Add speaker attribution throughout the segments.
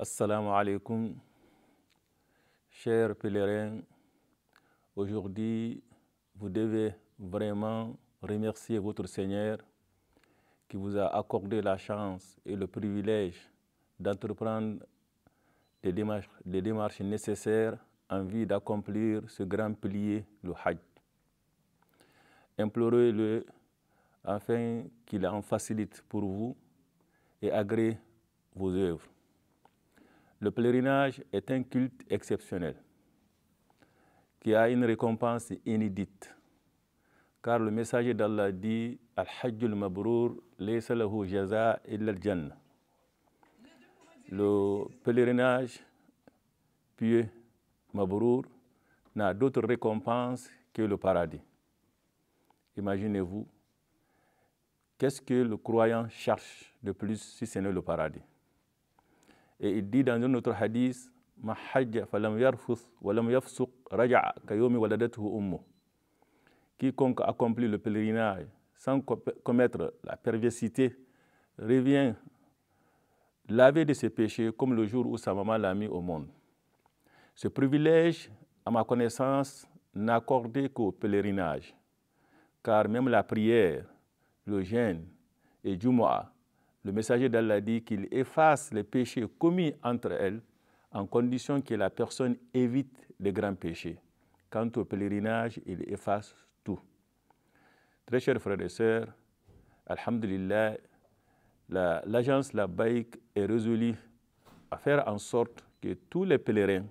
Speaker 1: Assalamu alaikum, chers pèlerins. Aujourd'hui, vous devez vraiment remercier votre Seigneur qui vous a accordé la chance et le privilège d'entreprendre les démarches, démarches nécessaires en vue d'accomplir ce grand pilier, le Hajj. Implorez-le afin qu'il en facilite pour vous et agrée vos œuvres. Le pèlerinage est un culte exceptionnel qui a une récompense inédite, car le messager d'Allah dit Al-Hajjul Mabrour, lahu jaza illa Le pèlerinage pieux, Mabrour, n'a d'autre récompense que le paradis. Imaginez-vous, qu'est-ce que le croyant cherche de plus si ce n'est le paradis et il dit dans un autre hadith, Quiconque accomplit le pèlerinage sans commettre la perversité revient lavé de ses péchés comme le jour où sa maman l'a mis au monde. Ce privilège, à ma connaissance, n'est accordé qu'au pèlerinage, car même la prière, le jeûne et Jumu'ah le messager d'Allah dit qu'il efface les péchés commis entre elles en condition que la personne évite les grands péchés. Quant au pèlerinage, il efface tout. Très chers frères et sœurs, Alhamdulillah, l'agence la, Labaïque est résolue à faire en sorte que tous les pèlerins,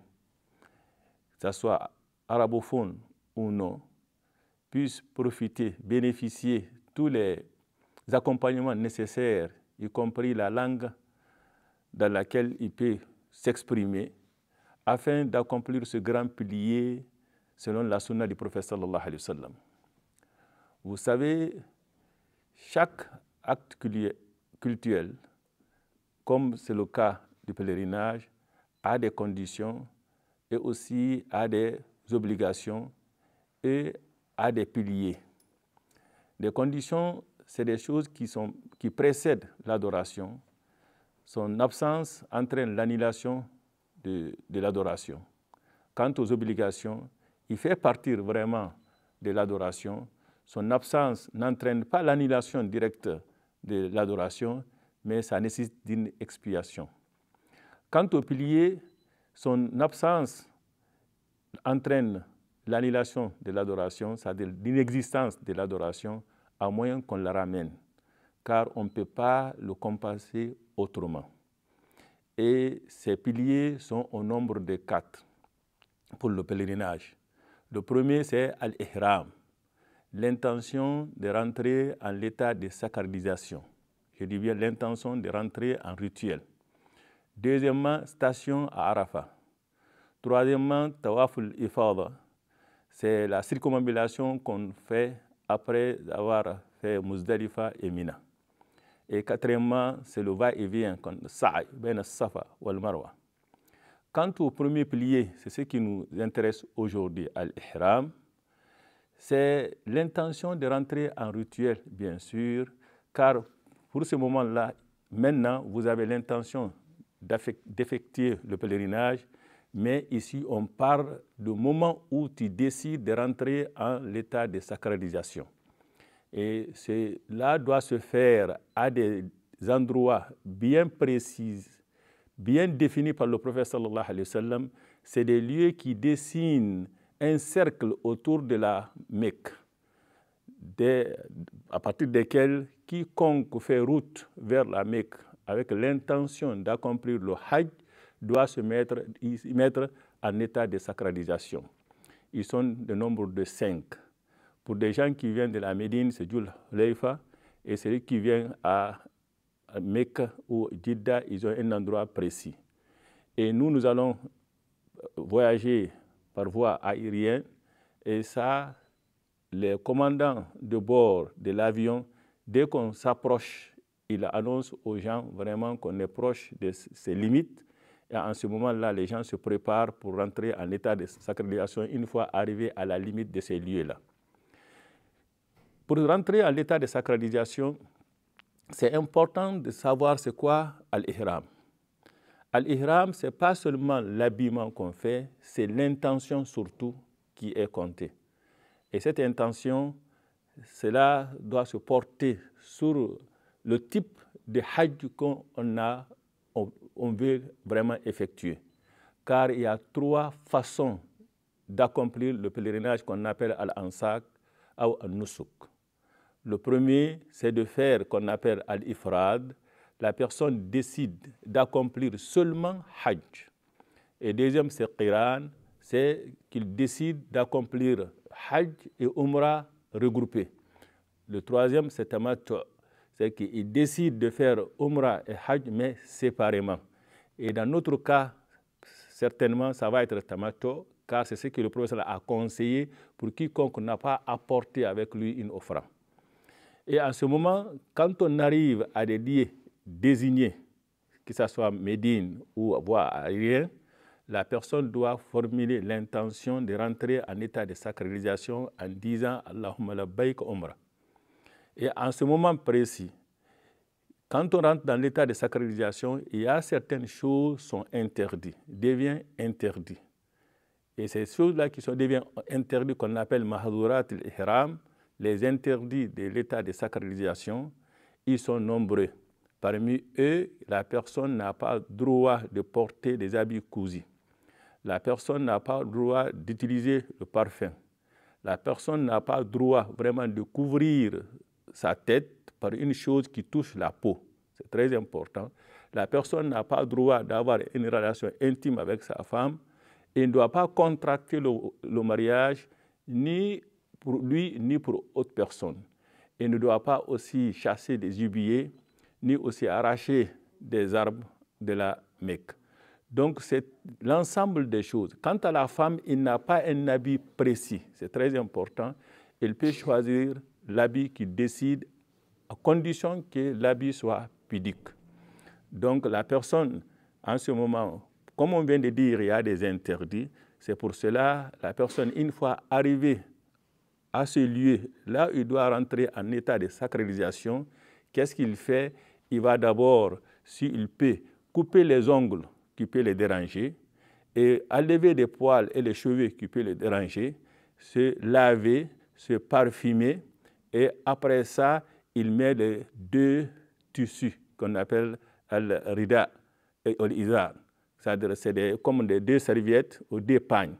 Speaker 1: que ce soit arabophones ou non, puissent profiter, bénéficier tous les accompagnements nécessaires y compris la langue dans laquelle il peut s'exprimer, afin d'accomplir ce grand pilier selon la sunna du prophète sallallahu alayhi wa Vous savez, chaque acte cultuel, comme c'est le cas du pèlerinage, a des conditions et aussi a des obligations et a des piliers. Des conditions c'est des choses qui, sont, qui précèdent l'adoration. Son absence entraîne l'annulation de, de l'adoration. Quant aux obligations, il fait partir vraiment de l'adoration. Son absence n'entraîne pas l'annulation directe de l'adoration, mais ça nécessite une expiation. Quant au pilier, son absence entraîne l'annulation de l'adoration, c'est-à-dire l'inexistence de l'adoration, à moyen qu'on la ramène, car on ne peut pas le compenser autrement. Et ces piliers sont au nombre de quatre pour le pèlerinage. Le premier, c'est Al-Ihram, l'intention de rentrer en l'état de sacralisation. Je dis bien l'intention de rentrer en rituel. Deuxièmement, station à Arafat. Troisièmement, Tawaf al-Ifada. C'est la circumambulation qu'on fait après avoir fait Muzdalifa et Mina. Et quatrièmement, c'est le va-et-vient, Sa'i, Ben Safa wal Marwa. Quant au premier pilier, c'est ce qui nous intéresse aujourd'hui, à l'Ihram, c'est l'intention de rentrer en rituel, bien sûr, car pour ce moment-là, maintenant, vous avez l'intention d'effectuer le pèlerinage mais ici, on parle du moment où tu décides de rentrer en l'état de sacralisation. Et cela doit se faire à des endroits bien précis, bien définis par le prophète sallallahu alayhi wa sallam. C'est des lieux qui dessinent un cercle autour de la Mecque, des, à partir desquels quiconque fait route vers la Mecque avec l'intention d'accomplir le Hajj doit se mettre, mettre en état de sacralisation. Ils sont de nombre de cinq. Pour des gens qui viennent de la Médine, c'est Joula Leifa, et celui qui vient à Mecca ou Jidda, ils ont un endroit précis. Et nous, nous allons euh, voyager par voie aérienne, et ça, les commandants de bord de l'avion, dès qu'on s'approche, il annonce aux gens vraiment qu'on est proche de ses limites et en ce moment-là, les gens se préparent pour rentrer en état de sacralisation une fois arrivés à la limite de ces lieux-là. Pour rentrer en état de sacralisation, c'est important de savoir ce quoi Al-Ihram. Al-Ihram, ce n'est pas seulement l'habillement qu'on fait, c'est l'intention surtout qui est comptée. Et cette intention, cela doit se porter sur le type de hajj qu'on a on veut vraiment effectuer. Car il y a trois façons d'accomplir le pèlerinage qu'on appelle al ansak ou al-nusuk. Le premier, c'est de faire qu'on appelle al-ifrad. La personne décide d'accomplir seulement hajj. Et deuxième, c'est qiran, c'est qu'il décide d'accomplir hajj et umrah regroupés. Le troisième, c'est tamattu, c'est qu'il décide de faire umrah et hajj, mais séparément. Et dans notre cas, certainement, ça va être tamato, car c'est ce que le professeur a conseillé pour quiconque n'a pas apporté avec lui une offrande. Et en ce moment, quand on arrive à des lieux désignés, que ce soit Médine ou voie la personne doit formuler l'intention de rentrer en état de sacralisation en disant Allahumma baik umra. Et en ce moment précis, quand on rentre dans l'état de sacralisation, il y a certaines choses qui sont interdites, deviennent interdites. Et ces choses-là qui sont, deviennent interdites, qu'on appelle mahdurat al-ihram, les interdits de l'état de sacralisation, ils sont nombreux. Parmi eux, la personne n'a pas le droit de porter des habits cousus. La personne n'a pas droit d'utiliser le parfum. La personne n'a pas droit vraiment de couvrir sa tête par une chose qui touche la peau. C'est très important. La personne n'a pas droit d'avoir une relation intime avec sa femme et ne doit pas contracter le, mariage ni pour lui ni pour autre personne. Et ne doit pas aussi chasser des hubiliers ni aussi arracher des arbres de la Mecque. Donc, c'est l'ensemble des choses. Quant à la femme, il n'a pas un habit précis. C'est très important. Il peut choisir l'habit qui décide à condition que l'habit soit pudique. Donc la personne, en ce moment, comme on vient de dire, il y a des interdits. C'est pour cela, la personne, une fois arrivée à ce lieu, là il doit rentrer en état de sacralisation, qu'est-ce qu'il fait Il va d'abord, s'il peut, couper les ongles qui peut les déranger et enlever les poils et les cheveux qui peuvent les déranger, se laver, se parfumer et après ça, il met les deux tissus qu'on appelle al-rida et al-izar. C'est-à-dire c'est comme des deux serviettes ou deux pagnes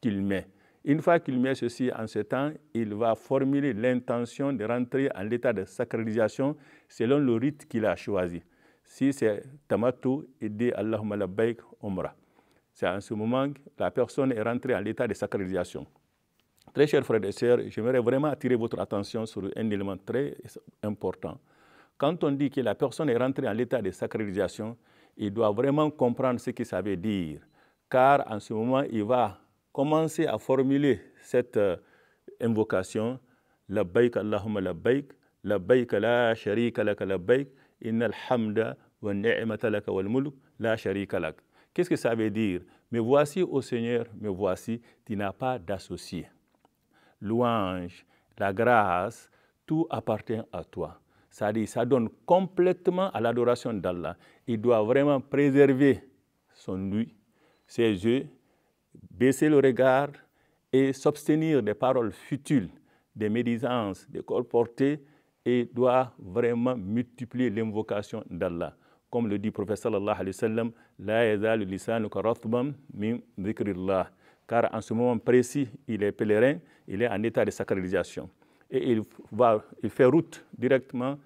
Speaker 1: qu'il met. Une fois qu'il met ceci en ce temps, il va formuler l'intention de rentrer en l'état de sacralisation selon le rite qu'il a choisi. Si c'est tamatou, il dit Allahumma labbaik omra C'est en ce moment que la personne est rentrée en l'état de sacralisation. Très chers frères et sœurs, j'aimerais vraiment attirer votre attention sur un élément très important. Quand on dit que la personne est rentrée en l'état de sacralisation, il doit vraiment comprendre ce que ça veut dire, car en ce moment, il va commencer à formuler cette euh, invocation, Allahumma La baik, la sharika hamda wa ni'mata wal la Qu'est-ce que ça veut dire Mais voici au Seigneur, mais voici, tu n'as pas d'associé louange, la grâce, tout appartient à toi. Ça dit, ça donne complètement à l'adoration d'Allah. Il doit vraiment préserver son lui, ses yeux, baisser le regard et s'abstenir des paroles futiles, des médisances, des colportés et doit vraiment multiplier l'invocation d'Allah. Comme le dit le prophète sallallahu alayhi wa sallam, « La yazal lisanuka car en ce moment précis, il est pèlerin, il est en état de sacralisation. Et il, va, il fait route directement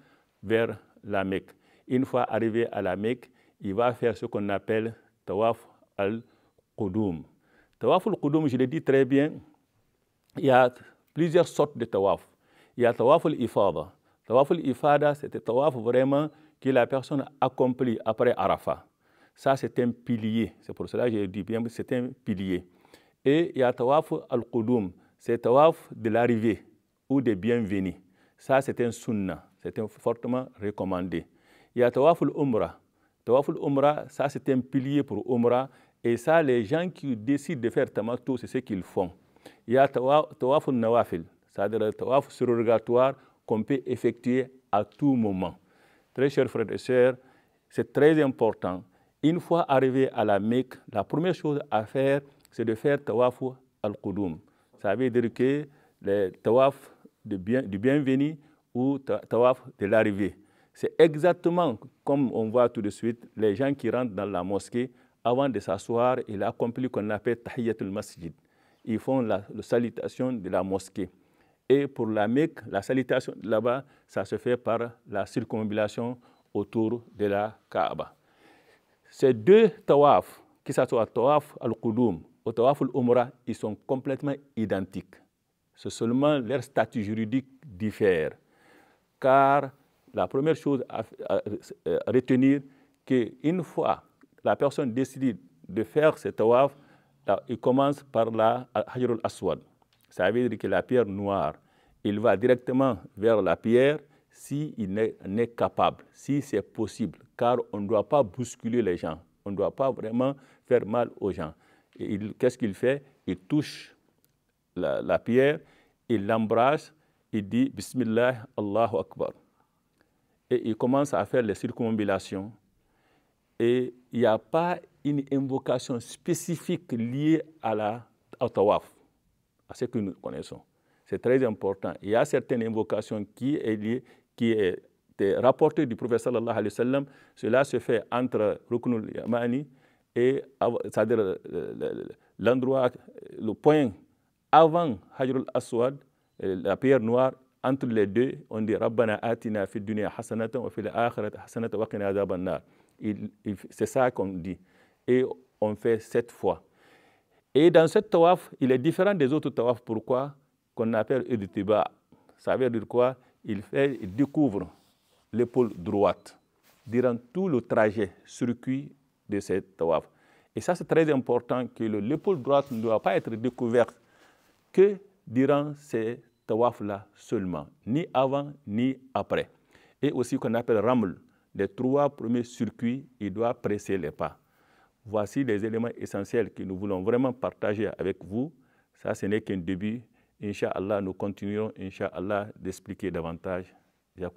Speaker 1: vers la Mecque. Une fois arrivé à la Mecque, il va faire ce qu'on appelle Tawaf al-Qudum. Tawaf al-Qudum, je l'ai dit très bien, il y a plusieurs sortes de tawaf. Il y a Tawaf al-Ifada. Tawaf al-Ifada, c'est tawaf vraiment que la personne accomplit après Arafat. Ça, c'est un pilier. C'est pour cela que je dis bien, c'est un pilier. Et il y a tawaf al-qudum, c'est tawaf de l'arrivée ou de bienvenus. Ça, c'est un sunnah, c'est fortement recommandé. Il y a tawaf al-umra. Tawaf al-umra, ça, c'est un pilier pour umra. Et ça, les gens qui décident de faire tamato, c'est ce qu'ils font. Il y a tawaf al-nawafil, dire tawaf surrogatoire qu'on peut effectuer à tout moment. Très chers frères et sœurs, c'est très important. Une fois arrivé à la Mecque, la première chose à faire, c'est de faire tawaf al-qudum. Ça veut dire que le tawaf du, bien, bienvenu ou tawaf de l'arrivée. C'est exactement comme on voit tout de suite les gens qui rentrent dans la mosquée avant de s'asseoir, ils accomplissent qu'on appelle tahiyatul masjid. Ils font la, salutation de la mosquée. Et pour la Mecque, la salutation là-bas, ça se fait par la circumambulation autour de la Kaaba. Ces deux tawaf, que ce soit tawaf al-Qudum au al umra, ils sont complètement identiques. C'est seulement leur statut juridique diffère. Car la première chose à, euh, retenir, qu'une fois la personne décide de faire ce tawaf, il commence par la al Aswad. Ça veut dire que la pierre noire, il va directement vers la pierre s'il il n'est capable, si c'est possible, car on ne doit pas bousculer les gens, on ne doit pas vraiment faire mal aux gens qu'est-ce qu'il fait Il touche la, la pierre, il l'embrasse, il dit Bismillah, Allahu Akbar. Et il commence à faire les circumambulations. Et il n'y a pas une invocation spécifique liée à la, au tawaf, à ce que nous connaissons. C'est très important. Il y a certaines invocations qui est liée, qui est rapportée du prophète Allah, Cela se fait entre Ruknul Yamani, et c'est-à-dire euh, l'endroit, le point avant Hajrul Aswad, euh, la pierre noire, entre les deux, on dit Rabbana atina fi dunya hasanatan wa fil akhirati hasanatan wa qina adhaban C'est ça qu'on dit. Et on fait sept fois. Et dans cette tawaf, il est différent des autres tawaf. Pourquoi Qu'on appelle Idtiba. Ça veut dire quoi il, fait, il découvre l'épaule droite durant tout le trajet, circuit de cette tawaf. Et ça, c'est très important que l'épaule droite ne doit pas être découverte que durant ces tawaf-là seulement, ni avant ni après. Et aussi qu'on appelle raml, les trois premiers circuits, il doit presser les pas. Voici les éléments essentiels que nous voulons vraiment partager avec vous. Ça, ce n'est qu'un début. Inch'Allah, nous continuerons, Inch'Allah, d'expliquer davantage. la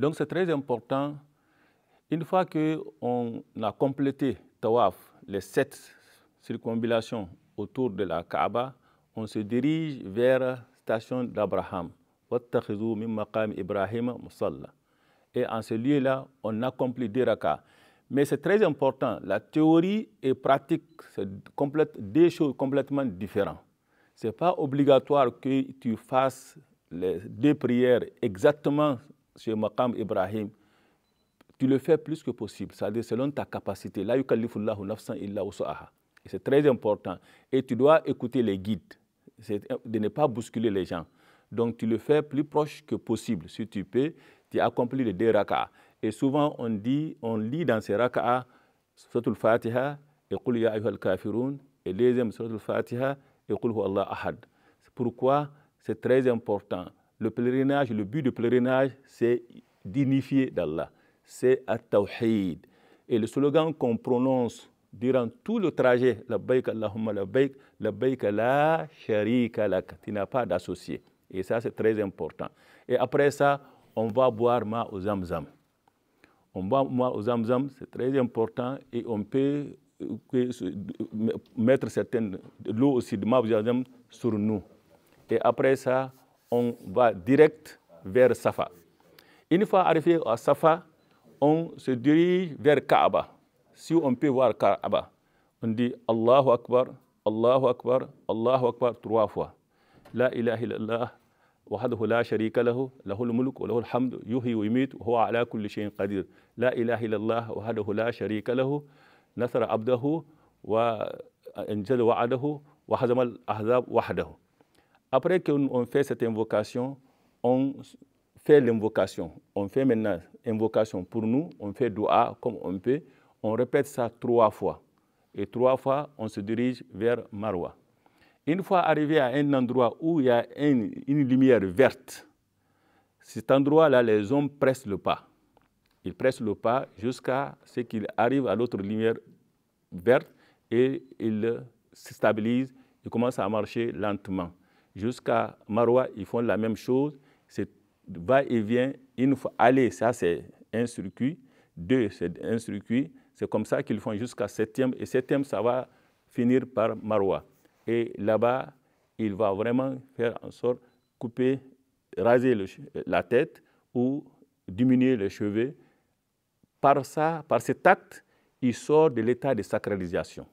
Speaker 1: donc c'est très important. Une fois qu'on a complété Tawaf, les sept circumambulations autour de la Kaaba, on se dirige vers la station d'Abraham. Et en ce lieu-là, on accomplit des rakas. Mais c'est très important. La théorie et pratique, c'est deux choses complètement différentes. Ce n'est pas obligatoire que tu fasses les deux prières exactement chez Maqam Ibrahim, tu le fais plus que possible, c'est-à-dire selon ta capacité. La C'est très important. Et tu dois écouter les guides, de ne pas bousculer les gens. Donc tu le fais plus proche que possible. Si tu peux, tu accomplis les deux raka'as. Et souvent on dit, on lit dans ces raka'a, Suratul Fatiha et Qul ya kafirun, et deuxième Fatiha et Qul Allah ahad. Pourquoi c'est très important le pèlerinage, le but du pèlerinage, c'est d'unifier d'Allah. C'est At-Tawhid. Et le slogan qu'on prononce durant tout le trajet, la baïka Allahumma la baik, la baikallah la sharika tu n'as pas d'associé. Et ça, c'est très important. Et après ça, on va boire ma aux zamzam. On boit ma' aux zamzam, c'est très important et on peut euh, euh, mettre certaines l'eau aussi de ma aux zamzam sur nous. Et après ça, on va direct vers Safa. Une fois arrivé à Safa, on se dirige vers Kaaba. Si on peut voir Kaaba, on dit Allahu Akbar, Allahu Akbar, Allahu Akbar trois fois. La ilaha illallah, wahadahu la وحده lahu, شريك له له الملك وله الحمد يحيي ويميت وهو على كل شيء قدير لا إله إلا الله وحده لا شريك له نصر عبده وأنجل وعده وهزم الأحزاب وحده Après qu'on fait cette invocation, on fait l'invocation. On fait maintenant invocation pour nous, on fait doua comme on peut. On répète ça trois fois. Et trois fois, on se dirige vers Marwa. Une fois arrivé à un endroit où il y a une, une lumière verte, cet endroit-là, les hommes pressent le pas. Ils pressent le pas jusqu'à ce qu'ils arrivent à l'autre lumière verte et ils se stabilisent, ils commencent à marcher lentement jusqu'à Marois ils font la même chose. C'est va-et-vient. Il nous faut aller, ça c'est un circuit. Deux, c'est un circuit. C'est comme ça qu'ils font jusqu'à septième. Et septième, ça va finir par marois Et là-bas, il va vraiment faire en sorte couper, raser la tête ou diminuer les cheveux. Par ça, par cet acte, il sort de l'état de sacralisation.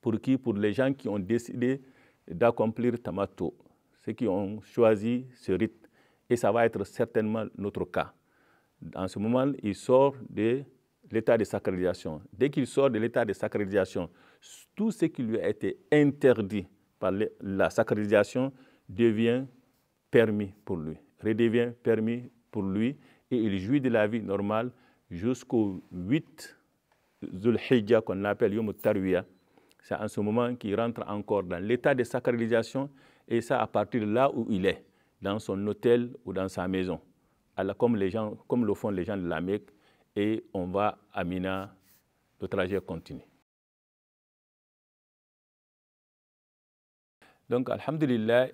Speaker 1: Pour qui Pour les gens qui ont décidé d'accomplir Tamato, ceux qui ont choisi ce rite. Et ça va être certainement notre cas. En ce moment, il sort de l'état de sacralisation. Dès qu'il sort de l'état de sacralisation, tout ce qui lui a été interdit par la sacralisation devient permis pour lui, redevient permis pour lui, et il jouit de la vie normale jusqu'au 8 Zulhijja qu'on appelle Yom c'est en ce moment qu'il rentre encore dans l'état de sacralisation et ça à partir de là où il est, dans son hôtel ou dans sa maison, comme, le font les gens de la Mecque, et on va à Mina, le trajet continue. Donc, Alhamdulillah,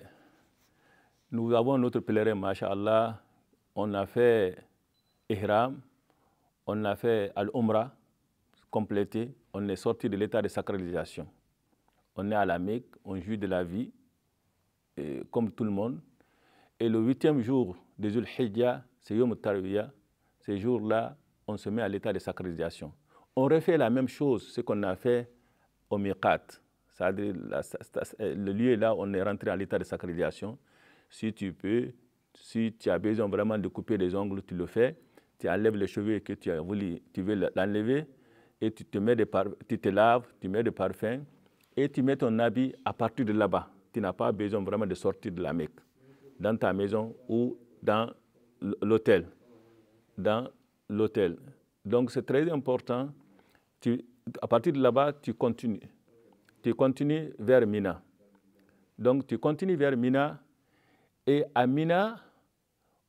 Speaker 1: nous avons notre pèlerin, Masha'Allah. On a fait Ihram, on a fait al umra complété, on est sorti de l'état de sacralisation. On est à la Mecque, on joue de la vie, comme tout le monde. Et le huitième jour de Zul c'est Yom Ces jours-là, on se met à l'état de sacralisation. On refait la même chose, ce qu'on a fait au Miqat. C'est-à-dire, le lieu là, on est rentré à l'état de sacralisation. Si tu peux, si tu as besoin vraiment de couper les ongles, tu le fais. Tu enlèves les cheveux que tu as voulu, tu veux l'enlever et tu te, mets tu te laves, tu mets des parfums et tu mets ton habit à partir de là-bas. Tu n'as pas besoin vraiment de sortir de la Mecque, dans ta maison ou dans l'hôtel. Dans l'hôtel. Donc c'est très important. Tu, à partir de là-bas, tu continues. Tu continues vers Mina. Donc tu continues vers Mina. Et à Mina,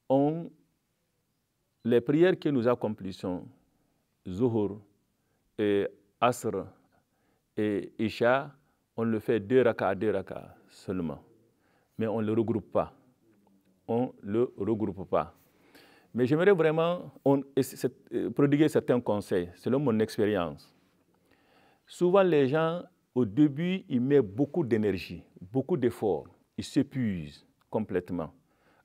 Speaker 1: on, les prières que nous accomplissons, Zuhur, et Asr et Isha, on le fait deux raka à deux raka seulement. Mais on ne le regroupe pas. On ne le regroupe pas. Mais j'aimerais vraiment on, euh, prodiguer certains conseils, selon mon expérience. Souvent, les gens, au début, ils mettent beaucoup d'énergie, beaucoup d'efforts. Ils s'épuisent complètement.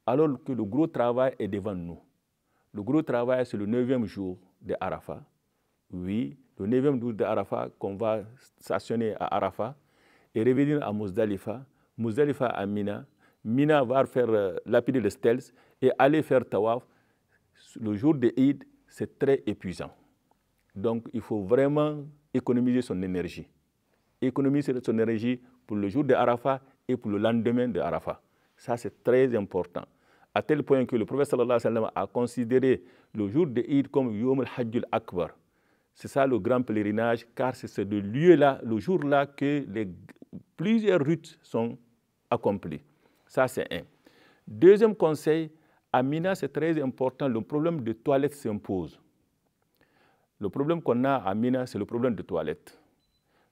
Speaker 1: Alors que le gros travail est devant nous. Le gros travail, c'est le neuvième jour de Arafat. Oui, le 9e jour d'Arafat, qu'on va stationner à Arafat et revenir à Muzdalifa, Muzdalifa à Mina. Mina va faire euh, lapider le et aller faire Tawaf. Le jour de Eid, c'est très épuisant. Donc, il faut vraiment économiser son énergie. Économiser son énergie pour le jour de Arafat et pour le lendemain de Arafat. Ça, c'est très important. À tel point que le prophète sallallahu alayhi wa sallam a considéré le jour de Eid comme Yom al-Hajjul Akbar, c'est ça le grand pèlerinage, car c'est ce lieu-là, le jour-là, que les, plusieurs routes sont accomplies. Ça, c'est un. Deuxième conseil, à Mina, c'est très important, le problème de toilette s'impose. Le problème qu'on a à Mina, c'est le problème de toilette.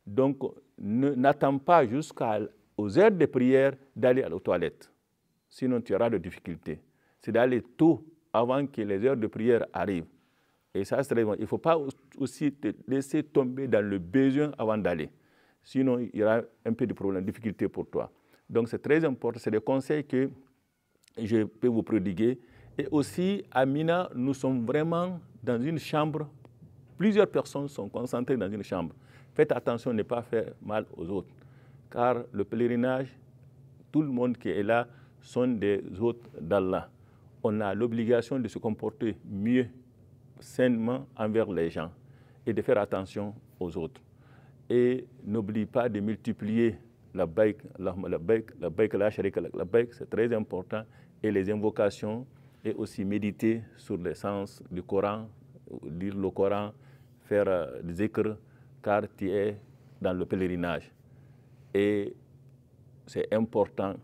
Speaker 1: Donc, n'attends pas jusqu'aux heures de prière d'aller à la toilette. Sinon, tu auras des difficultés. C'est d'aller tôt avant que les heures de prière arrivent. Et ça, c'est Il ne faut pas aussi te laisser tomber dans le besoin avant d'aller. Sinon, il y aura un peu de problème, de difficulté pour toi. Donc, c'est très important. C'est des conseils que je peux vous prodiguer. Et aussi, à Mina, nous sommes vraiment dans une chambre. Plusieurs personnes sont concentrées dans une chambre. Faites attention de ne pas faire mal aux autres. Car le pèlerinage, tout le monde qui est là, sont des hôtes d'Allah. On a l'obligation de se comporter mieux sainement envers les gens et de faire attention aux autres. Et n'oublie pas de multiplier la baïk, la, baïk, la baïk, c'est très important, et les invocations, et aussi méditer sur sens du Coran, lire le Coran, faire euh, des écrits, car tu es dans le pèlerinage. Et c'est important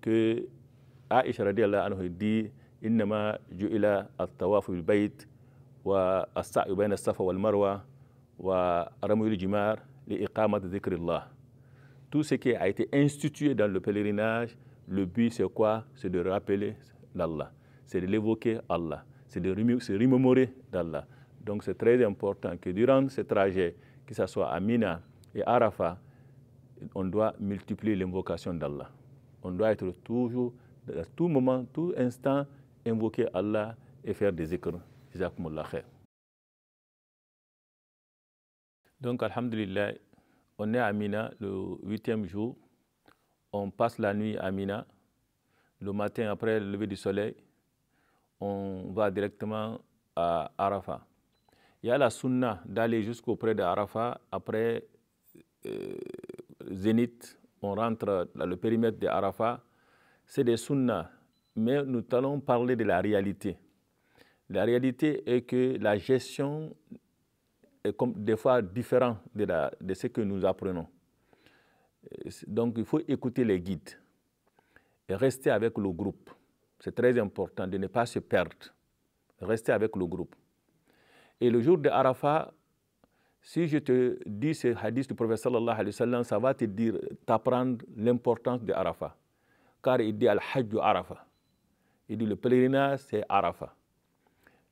Speaker 1: que Aisha radiallahu anhu dit « ju'ila marwa بين الصفا والمروة ورمي الجمار لإقامة ذكر Allah tout ce qui a été institué dans le pèlerinage, le but c'est quoi C'est de rappeler l'Allah, c'est de l'évoquer Allah, c'est de se remémorer d'Allah. Donc c'est très important que durant ce trajet, que ce soit à Mina et à Arafat, on doit multiplier l'invocation d'Allah. On doit être toujours, à tout moment, tout instant, invoquer Allah et faire des écrans. Donc, Alhamdulillah, on est à Mina le huitième jour. On passe la nuit à Mina. Le matin, après le lever du soleil, on va directement à Arafat. Il y a la sunna d'aller jusqu'auprès de Arafat. Après euh, Zénith, on rentre dans le périmètre de Arafat. C'est des sunnas, mais nous allons parler de la réalité. La réalité est que la gestion est comme des fois différente de, ce que nous apprenons. Euh, donc il faut écouter les guides et rester avec le groupe. C'est très important de ne pas se perdre. Rester avec le groupe. Et le jour de Arafat, si je te dis ce hadith du prophète sallallahu ça va te dire, t'apprendre l'importance de Arafat. Car il dit al-hajj Arafat. Il dit le pèlerinage, c'est Arafat.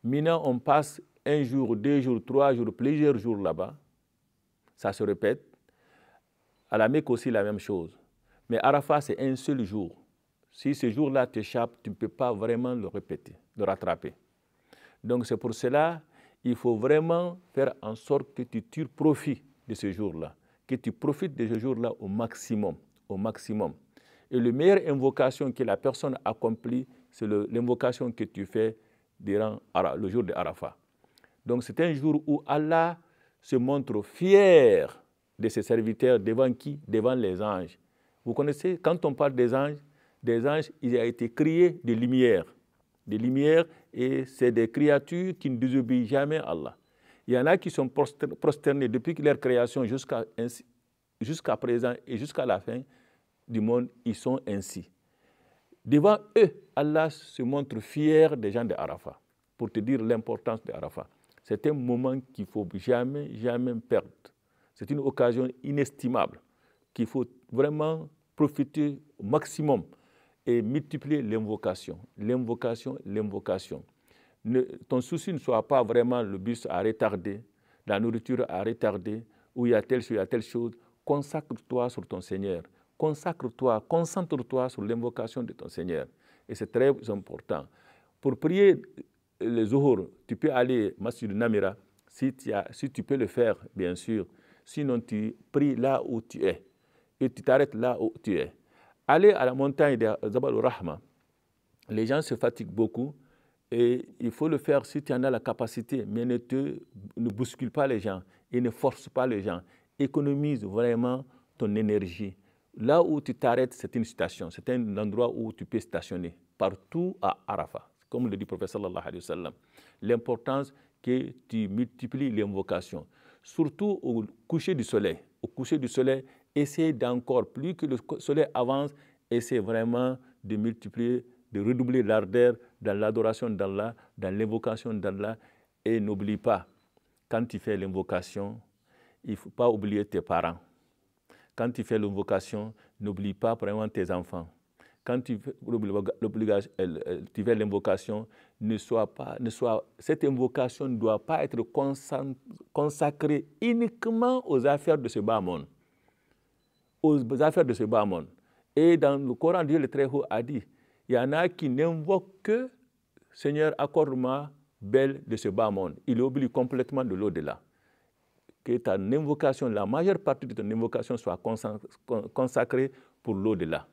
Speaker 1: Maintenant, on passe un jour, deux jours, trois jours, plusieurs jours là-bas. Ça se répète. À la Mecque aussi, la même chose. Mais Arafat, c'est un seul jour. Si ce jour-là t'échappe, tu ne peux pas vraiment le répéter, le rattraper. Donc c'est pour cela, il faut vraiment faire en sorte que tu tires profit de ce jour-là, que tu profites de ce jour-là au maximum, au maximum. Et la meilleure invocation que la personne accomplit, c'est l'invocation que tu fais durant le jour de Arafat. Donc c'est un jour où Allah se montre fier de ses serviteurs devant qui Devant les anges. Vous connaissez, quand on parle des anges, des anges, il a été créé de lumière. De lumière, et c'est des créatures qui ne désobéissent jamais à Allah. Il y en a qui sont prosternés depuis leur création jusqu'à jusqu'à présent et jusqu'à la fin du monde, ils sont ainsi. Devant eux, Allah se montre fier des gens de Arafat, pour te dire l'importance de Arafat. C'est un moment qu'il ne faut jamais, jamais perdre. C'est une occasion inestimable qu'il faut vraiment profiter au maximum et multiplier l'invocation, l'invocation, l'invocation. ton souci ne soit pas vraiment le bus à retarder, la nourriture à retarder, ou il y a telle chose, il y a telle chose. Consacre-toi sur ton Seigneur consacre-toi, concentre-toi sur l'invocation de ton Seigneur. Et c'est très important. Pour prier les Zuhur, tu peux aller Masjid Namira, si tu, as, si tu peux le faire, bien sûr. Sinon, tu pries là où tu es et tu t'arrêtes là où tu es. Aller à la montagne de Zabal Rahma, les gens se fatiguent beaucoup et il faut le faire si tu en as la capacité, mais ne, te, ne bouscule pas les gens et ne force pas les gens. Économise vraiment ton énergie Là où tu t'arrêtes, c'est une station, c'est un endroit où tu peux stationner, partout à Arafat. Comme le dit le prophète l'importance que tu multiplies l'invocation. Surtout au coucher du soleil. Au coucher du soleil, essaie d'encore plus que le soleil avance, essaie vraiment de multiplier, de redoubler l'ardeur dans l'adoration d'Allah, dans l'invocation d'Allah. Et n'oublie pas, quand tu fais l'invocation, il ne faut pas oublier tes parents. Quand tu fais l'invocation, n'oublie pas vraiment tes enfants. Quand euh, euh, tu fais l'invocation, ne sois pas, ne sois, cette invocation ne doit pas être consacrée uniquement aux affaires de ce bas monde. Aux affaires de ce bas monde. Et dans le Coran, Dieu le Très-Haut a dit, il y en a qui n'invoquent que Seigneur, accorde-moi belle de ce bas monde. Il oublie complètement de l'au-delà que ta invocation, la majeure partie de ton invocation soit consacrée pour l'au-delà.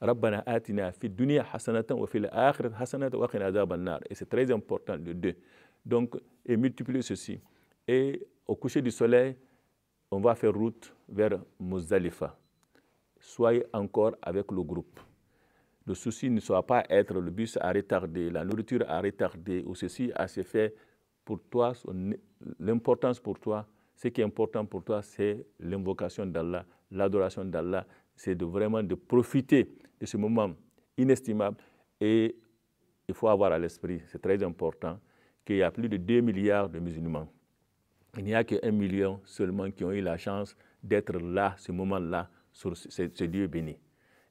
Speaker 1: Rabbana atina wa fil akhirati hasanatan wa Et c'est très important le deux. Donc, et multiplier ceci. Et au coucher du soleil, on va faire route vers Mozalifa Soyez encore avec le groupe. Le souci ne soit pas être le bus à retarder, la nourriture à retarder ou ceci à se faire. Pour toi, l'importance pour toi, ce qui est important pour toi, c'est l'invocation d'Allah, l'adoration d'Allah. C'est de vraiment de profiter de ce moment inestimable. Et il faut avoir à l'esprit, c'est très important, qu'il y a plus de 2 milliards de musulmans. Il n'y a que 1 million seulement qui ont eu la chance d'être là, ce moment-là, sur ce, Dieu béni.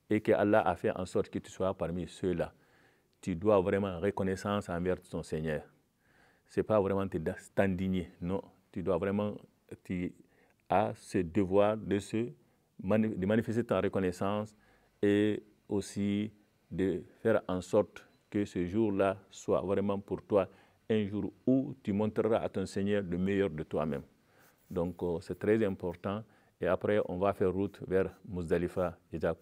Speaker 1: Et que Allah a fait en sorte que tu sois parmi ceux-là. Tu dois vraiment reconnaissance envers ton Seigneur. Ce n'est pas vraiment t'indigner, non. Tu dois vraiment tu as ce devoir de, se de manifester ta reconnaissance et aussi de faire en sorte que ce jour-là soit vraiment pour toi un jour où tu montreras à ton Seigneur le meilleur de toi-même. Donc euh, c'est très important. Et après, on va faire route vers Muzdalifa et Khair.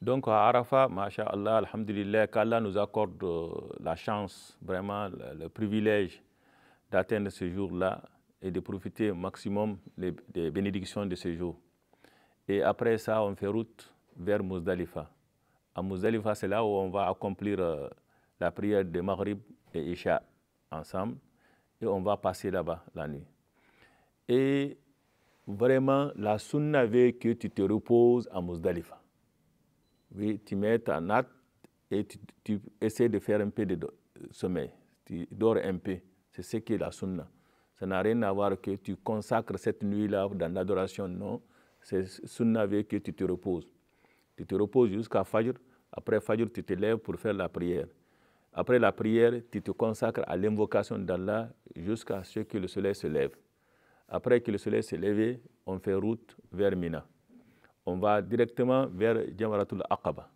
Speaker 1: Donc à Arafat, Allah, Alhamdulillah, qu'Allah nous accorde euh, la chance, vraiment le privilège d'atteindre ce jour-là et de profiter au maximum des bénédictions de ce jour. Et après ça, on fait route vers Muzdalifa. À Muzdalifa, c'est là où on va accomplir euh, la prière de Maghrib et Isha ensemble. Et on va passer là-bas la nuit. Et vraiment, la sunna veut que tu te reposes à Muzdalifa. Oui, tu mets ta natte et tu, tu essaies de faire un peu de sommeil. Tu dors un peu. C'est ce qu'est la sunna. Ça n'a rien à voir que tu consacres cette nuit-là dans l'adoration, non. C'est sunna veut que tu te reposes. Tu te reposes jusqu'à Fajr. Après Fajr, tu te lèves pour faire la prière. Après la prière, tu te consacres à l'invocation d'Allah jusqu'à ce que le soleil se lève. Après que le soleil s'est levé, on fait route vers Mina. On va directement vers Jamaratul Aqaba.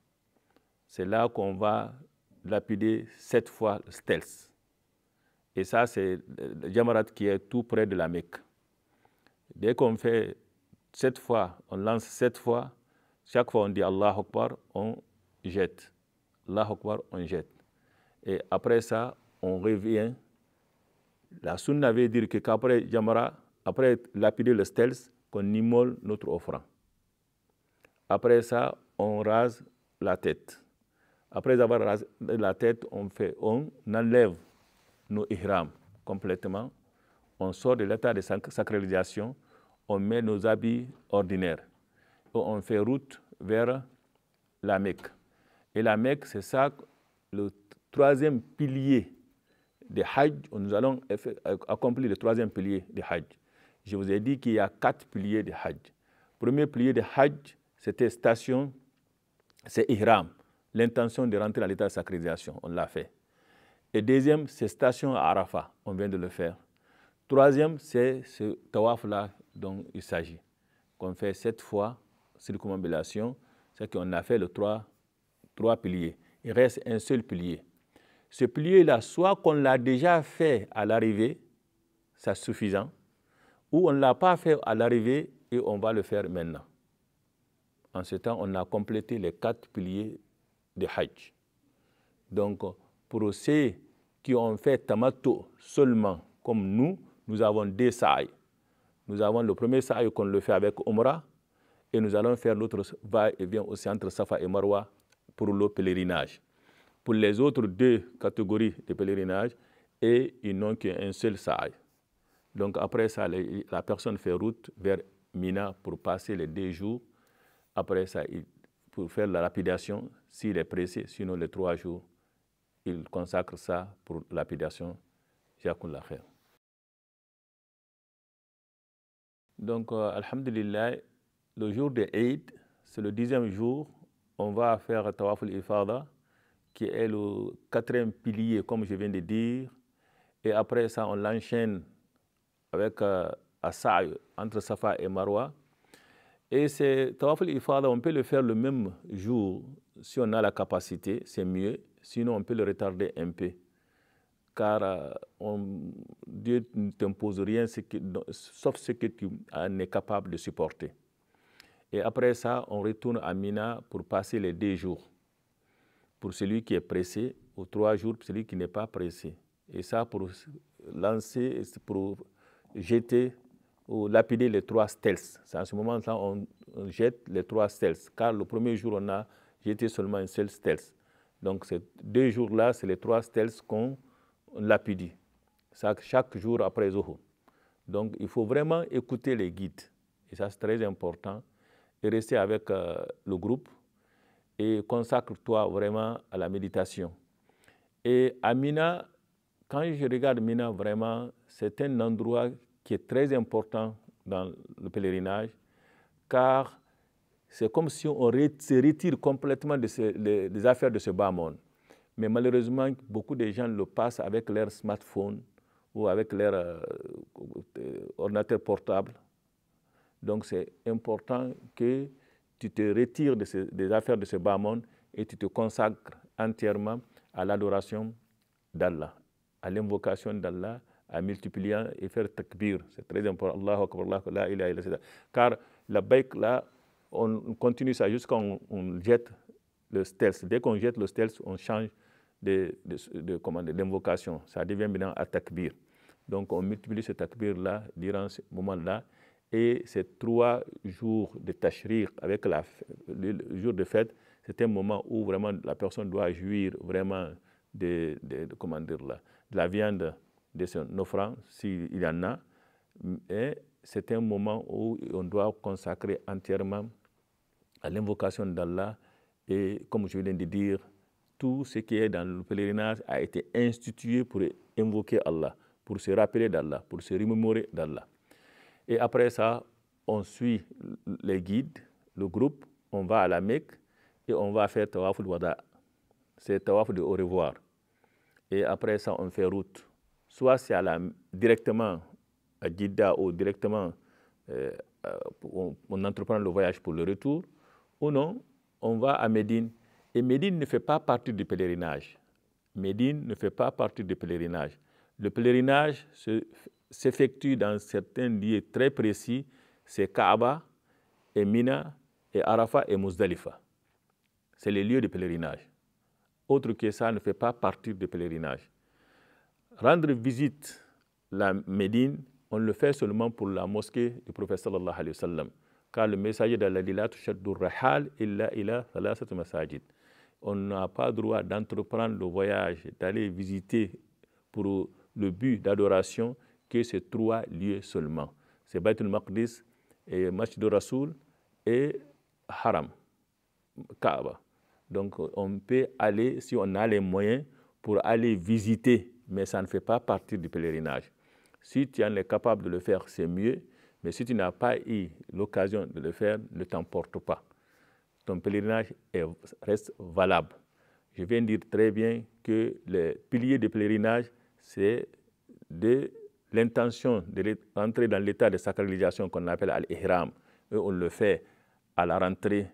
Speaker 1: C'est là qu'on va lapider sept fois le et ça, c'est euh, Jamarat qui est tout près de la Mecque. Dès qu'on fait sept fois, on lance sept fois, chaque fois on dit Allah Akbar, on jette. Allah Akbar, on jette. Et après ça, on revient. La sunna veut dire que qu'après Jamarat, après lapider le stels, qu'on immole notre offrande. Après ça, on rase la tête. Après avoir rasé la tête, on fait, on enlève nos ihram complètement. On sort de l'état de sacralisation, on met nos habits ordinaires on fait route vers la Mecque. Et la Mecque, c'est ça le troisième pilier de Hajj. Nous allons accomplir le troisième pilier de Hajj. Je vous ai dit qu'il y a quatre piliers de Hajj. Premier pilier de Hajj, c'était station, c'est Ihram, l'intention de rentrer à l'état de sacralisation. On l'a fait. Et deuxième, c'est station à Arafat. On vient de le faire. Troisième, c'est ce tawaf-là dont il s'agit, qu'on fait sept fois circumambulation, c'est qu'on a fait les trois, trois piliers. Il reste un seul pilier. Ce pilier-là, soit qu'on l'a déjà fait à l'arrivée, c'est suffisant, ou on ne l'a pas fait à l'arrivée et on va le faire maintenant. En ce temps, on a complété les quatre piliers de Hajj. Donc, pour ceux qui ont fait tamato seulement, comme nous, nous avons deux saïs. Nous avons le premier saï qu'on le fait avec Omra, et nous allons faire l'autre va-et-vient aussi entre Safa et Marwa pour le pèlerinage. Pour les autres deux catégories de pèlerinage, et ils n'ont qu'un seul saï. Donc après ça, la personne fait route vers Mina pour passer les deux jours. Après ça, pour faire la lapidation, s'il est pressé, sinon les trois jours il consacre ça pour la pédation la khair. Donc, euh, Alhamdulillah, le jour de Eid, c'est le dixième jour, on va faire Tawaf al-Ifada, qui est le quatrième pilier, comme je viens de dire. Et après ça, on l'enchaîne avec euh, entre Safa et Marwa. Et c'est Tawaf al-Ifada, on peut le faire le même jour, si on a la capacité, c'est mieux sinon on peut le retarder un peu. Car euh, Dieu ne t'impose rien ce sauf ce que tu n'es es capable de supporter. Et après ça, on retourne à Mina pour passer les deux jours. Pour celui qui est pressé, ou trois jours pour celui qui n'est pas pressé. Et ça pour lancer, pour jeter ou lapider les trois stels C'est à ce moment-là on, jette les trois stealth, car le premier jour, on a jeté seulement un seul stealth. Donc ces deux jours-là, c'est les trois stèles qu'on Ça chaque jour après Zoho. Donc il faut vraiment écouter les guides, et ça c'est très important, et rester avec euh, le groupe, et consacre-toi vraiment à la méditation. Et à Mina, quand je regarde Mina, vraiment, c'est un endroit qui est très important dans le pèlerinage, car c'est comme si on se retire complètement de des affaires de ce bas monde. Mais malheureusement, beaucoup de gens le passent avec leur smartphone ou avec leur euh, ordinateur portable. Donc c'est important que tu te retires de des affaires de ce bas monde et tu te consacres entièrement à l'adoration d'Allah, à l'invocation d'Allah, à multiplier et faire takbir. C'est très important. Allahu Akbar, Car la baïk là, on continue ça jusqu'à ce qu'on jette le stealth. Dès qu'on jette le stealth, on change de, d'invocation. De, ça devient maintenant un takbir. Donc on multiplie ce takbir-là durant ce moment-là. Et ces trois jours de tachrir avec la, le jour de fête, c'est un moment où vraiment la personne doit jouir vraiment de, de, de la viande de son offrande, s'il y en a, et c'est un moment où on doit consacrer entièrement à l'invocation d'Allah et, comme je viens de dire, tout ce qui est dans le pèlerinage a été institué pour invoquer Allah, pour se rappeler d'Allah, pour se remémorer d'Allah. Et après ça, on suit les guides, le groupe, on va à la Mecque et on va faire Tawaf al-Wada. C'est Tawaf de au revoir. Et après ça, on fait route. Soit c'est directement à Jeddah ou directement euh, euh, on, entreprend le voyage pour le retour, ou non, on va à Médine. Et Médine ne fait pas partie du pèlerinage. Médine ne fait pas partie du pèlerinage. Le pèlerinage s'effectue dans certains lieux très précis, c'est Kaaba et Mina et Arafat et Muzdalifa. C'est les lieux de pèlerinage. Autre que ça ne fait pas partie du pèlerinage. Rendre visite la Médine, on le fait seulement pour la mosquée du Professeur sallallahu alayhi wa sallam. Car le messager d'Allah dit là, rahal illa ila masajid. On n'a pas droit d'entreprendre le voyage, d'aller visiter pour le but d'adoration que ces trois lieux seulement. C'est Baitul Maqdis, et Masjid Rasoul et Haram, Kaaba. Donc on peut aller, si on a les moyens, pour aller visiter, mais ça ne fait pas partie du pèlerinage. Si tu en es capable de le faire, c'est mieux. Mais si tu n'as pas eu l'occasion de le faire, ne t'emporte pas. Ton pèlerinage reste valable. Je viens de dire très bien que le pilier du pèlerinage, c'est de l'intention de rentrer dans l'état de sacralisation qu'on appelle al-ihram. on le fait à la rentrée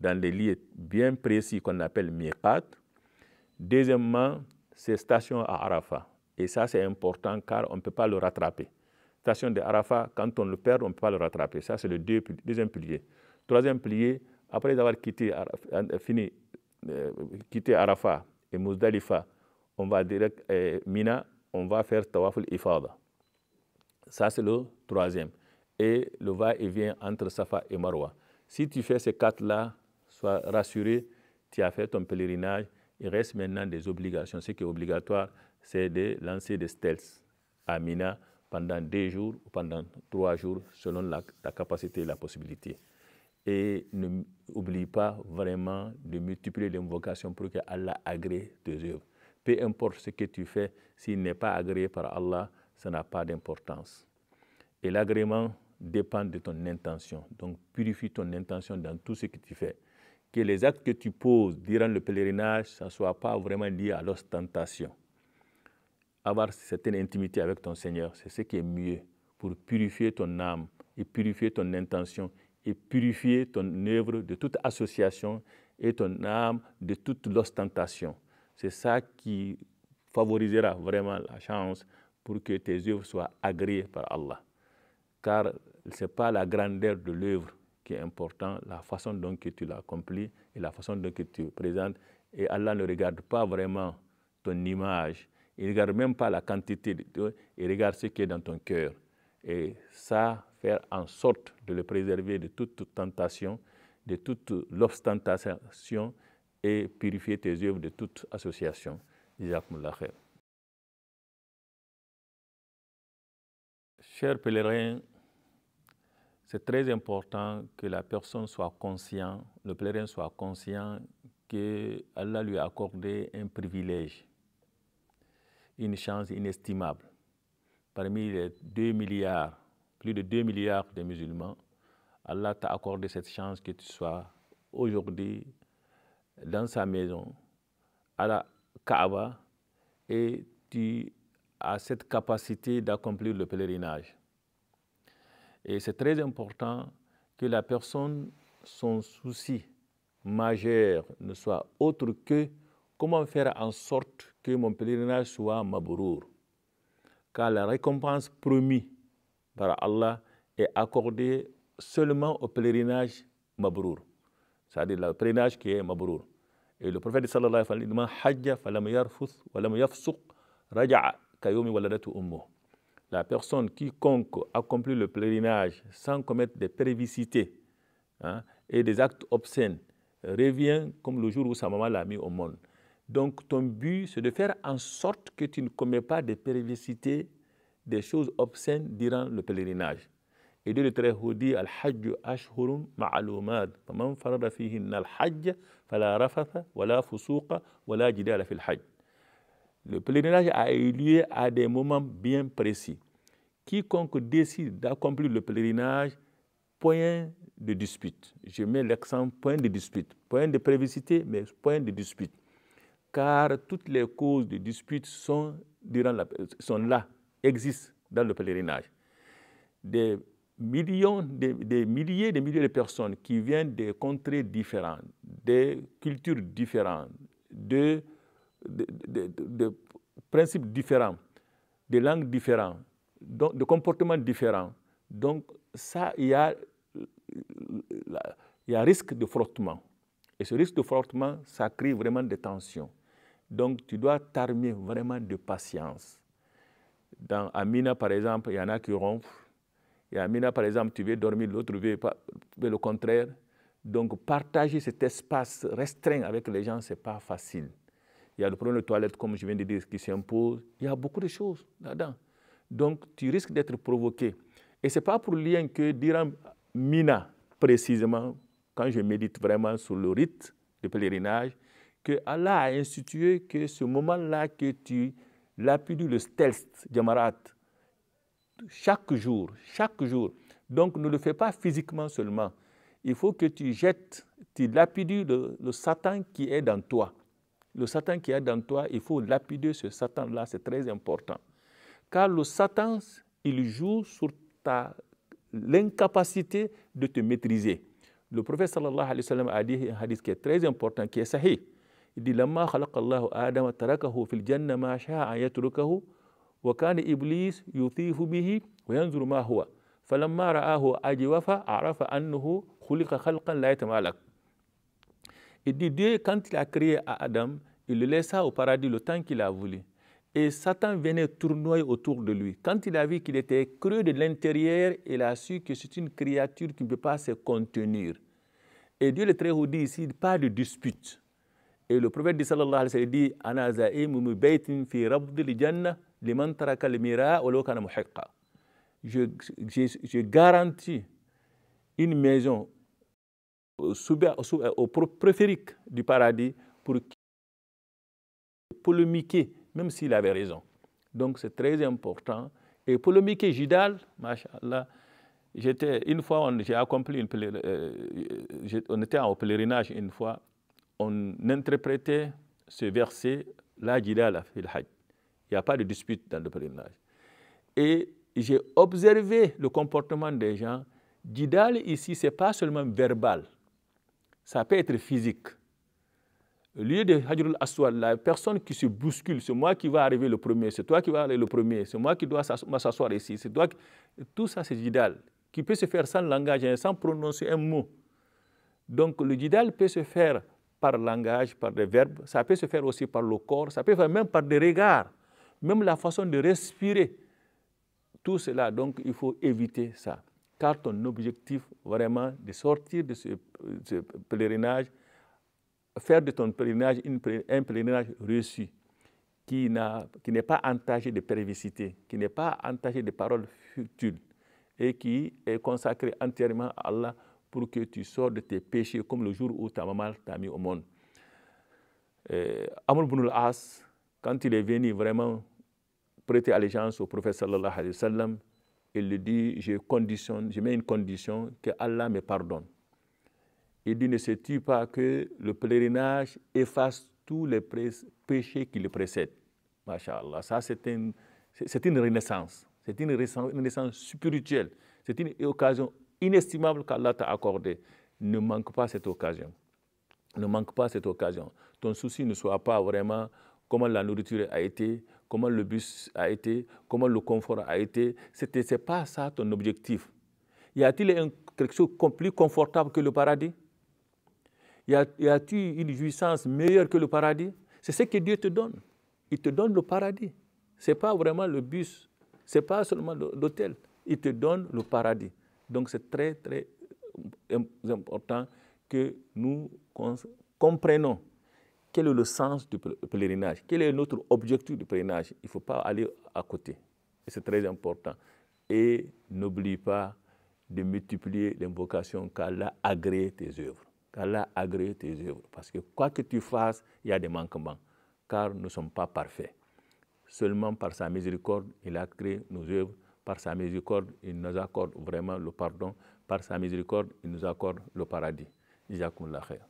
Speaker 1: dans les lieux bien précis qu'on appelle miqat. Deuxièmement, c'est station à Arafat. Et ça, c'est important car on ne peut pas le rattraper. Station de Arafat, quand on le perd, on ne peut pas le rattraper. Ça, c'est le deuxième pilier. Troisième pilier, après avoir quitté, euh, fini, euh, Arafat et Muzdalifa, on va direct à euh, Mina, on va faire Tawaful Ifada. Ça, c'est le troisième. Et le va-et-vient entre Safa et Marwa. Si tu fais ces quatre-là, sois rassuré, tu as fait ton pèlerinage. Il reste maintenant des obligations. Ce qui est obligatoire, c'est de lancer des stealth à Mina pendant deux jours ou pendant trois jours, selon la, capacité et la possibilité. Et n'oublie pas vraiment de multiplier l'invocation pour que Allah agrée tes œuvres. Peu importe ce que tu fais, s'il n'est pas agréé par Allah, ça n'a pas d'importance. Et l'agrément dépend de ton intention. Donc purifie ton intention dans tout ce que tu fais. Que les actes que tu poses durant le pèlerinage, ça ne soit pas vraiment lié à l'ostentation avoir certaine intimité avec ton Seigneur, c'est ce qui est mieux pour purifier ton âme et purifier ton intention et purifier ton œuvre de toute association et ton âme de toute l'ostentation. C'est ça qui favorisera vraiment la chance pour que tes œuvres soient agréées par Allah. Car ce n'est pas la grandeur de l'œuvre qui est importante, la façon dont que tu l'accomplis et la façon dont que tu présentes. Et Allah ne regarde pas vraiment ton image, il ne regarde même pas la quantité, de, il regarde ce qui est dans ton cœur. Et ça, faire en sorte de le préserver de toute tentation, de toute l'obstentation et purifier tes œuvres de toute association. Chers pèlerins, c'est très important que la personne soit consciente, le pèlerin soit conscient que Allah lui a accordé un privilège une chance inestimable. Parmi les 2 milliards, plus de 2 milliards de musulmans, Allah t'a accordé cette chance que tu sois aujourd'hui dans sa maison, à la Kaaba, et tu as cette capacité d'accomplir le pèlerinage. Et c'est très important que la personne, son souci majeur ne soit autre que comment faire en sorte que mon pèlerinage soit mabrour, car la récompense promise par Allah est accordée seulement au pèlerinage mabrour, c'est-à-dire le pèlerinage qui est mabrour. Et le prophète sallallahu alayhi wa sallam La personne quiconque accomplit le pèlerinage sans commettre des prévisités hein, et des actes obscènes revient comme le jour où sa maman l'a mis au monde. Donc ton but, c'est de faire en sorte que tu ne commets pas de pérversités, des choses obscènes durant le pèlerinage. Et de le Très-Haut dit Al-Hajj al-Hajj, fala rafatha, wala wala Hajj. Le pèlerinage a eu lieu à des moments bien précis. Quiconque décide d'accomplir le pèlerinage, point de dispute. Je mets l'accent point de dispute. Point de prévicité, mais point de dispute car toutes les causes de disputes sont, durant la, sont là, existent dans le pèlerinage. Des millions, des, milliers et des milliers de personnes qui viennent des contrées différentes, des cultures différentes, de, de, de, principes différents, de langues différentes, donc, de comportements différents. Donc ça, il y a, il y a risque de frottement. Et ce risque de frottement, ça crée vraiment des tensions. Donc, tu dois t'armer vraiment de patience. Dans Amina, par exemple, il y en a qui rompent. Et Amina, par exemple, tu veux dormir, l'autre veut, le contraire. Donc, partager cet espace restreint avec les gens, ce n'est pas facile. Il y a le problème de toilette, comme je viens de dire, qui s'impose. Il y a beaucoup de choses là-dedans. Donc, tu risques d'être provoqué. Et ce n'est pas pour rien que dire Mina, précisément, quand je médite vraiment sur le rite de pèlerinage, que Allah a institué que ce moment-là que tu lapides le stealth, Jamarat, chaque jour, chaque jour. Donc ne le fais pas physiquement seulement. Il faut que tu jettes, tu lapides le, Satan qui est dans toi. Le Satan qui est dans toi, il faut lapider ce Satan-là, c'est très important. Car le Satan, il joue sur ta, l'incapacité de te maîtriser. Le prophète sallallahu alayhi wa sallam a dit un hadith qui est très important, qui est sahih. دي لما خلق الله آدم تركه في الجنة ما شاء أن يتركه وكان إبليس يثيف به وينظر ما هو فلما رآه أجوف عرف أنه خلق خلقا لا يتمالك دي دي كانت لأكري آدم il le laissa au paradis le temps qu'il a voulu. Et Satan venait tournoyer autour de lui. Quand il a vu qu'il était creux de l'intérieur, il a su que c'est une créature qui ne peut pas se contenir. Et Dieu le Très-Haut dit ici, pas de dispute. Et le prophète dit sallallahu alayhi wa sallam dit Ana za'imumu baytin fi rabdil janna liman taraka al-mira wa kana muhiqqa. Je, je, je garantis une maison sous, sous, au préférique du paradis pour polémiquer, même s'il avait raison. Donc c'est très important. Et polémiquer Jidal, Mashallah, j'étais une fois, j'ai accompli une, euh, on était en pèlerinage une fois on interprétait ce verset La jidala fil hajj. Il n'y a pas de dispute dans le pèlerinage. Et j'ai observé le comportement des gens. Jidal ici, ce n'est pas seulement verbal, ça peut être physique. Au lieu de Hajrul Aswad, la personne qui se bouscule, c'est moi qui va arriver le premier, c'est toi qui vas aller le premier, c'est moi qui dois m'asseoir ici, c'est toi Tout ça, c'est jidal, qui peut se faire sans langage, hein, sans prononcer un mot. Donc le jidal peut se faire par le langage, par des verbes, ça peut se faire aussi par le corps, ça peut se faire même par des regards, même la façon de respirer. Tout cela, donc, il faut éviter ça. Car ton objectif, vraiment, de sortir de ce, pèlerinage, faire de ton pèlerinage un pèlerinage reçu, qui n'est pas entaché de pervicité, qui n'est pas entaché de paroles futiles et qui est consacré entièrement à Allah pour que tu sors de tes péchés comme le jour où ta maman t'a mis au monde. Eh, Amr ibn al-As, quand il est venu vraiment prêter allégeance au prophète sallallahu alayhi wa sallam, il lui dit, je conditionne, je mets une condition que Allah me pardonne. Il dit, ne sais-tu pas que le pèlerinage efface tous les péchés qui le précèdent. Masha'Allah, ça c'est une, une, renaissance, c'est une renaissance spirituelle, c'est une occasion inestimable qu'Allah t'a accordé. Ne manque pas cette occasion. Ne manque pas cette occasion. Ton souci ne soit pas vraiment comment la nourriture a été, comment le bus a été, comment le confort a été. Ce n'est pas ça ton objectif. Y a-t-il quelque chose plus confortable que le paradis Y a-t-il une jouissance meilleure que le paradis C'est ce que Dieu te donne. Il te donne le paradis. Ce n'est pas vraiment le bus, ce n'est pas seulement l'hôtel. Il te donne le paradis. Donc c'est très, très important que nous comprenons quel est le sens du pèlerinage, quel est notre objectif du pèlerinage. Il ne faut pas aller à côté. C'est très important. Et n'oublie pas de multiplier l'invocation qu'Allah agrée tes œuvres. Qu'Allah agrée tes œuvres. Parce que quoi que tu fasses, il y a des manquements. Car nous ne sommes pas parfaits. Seulement par sa miséricorde, il a créé nos œuvres par sa miséricorde, il nous accorde vraiment le pardon. Par sa miséricorde, il nous accorde le paradis. la khair.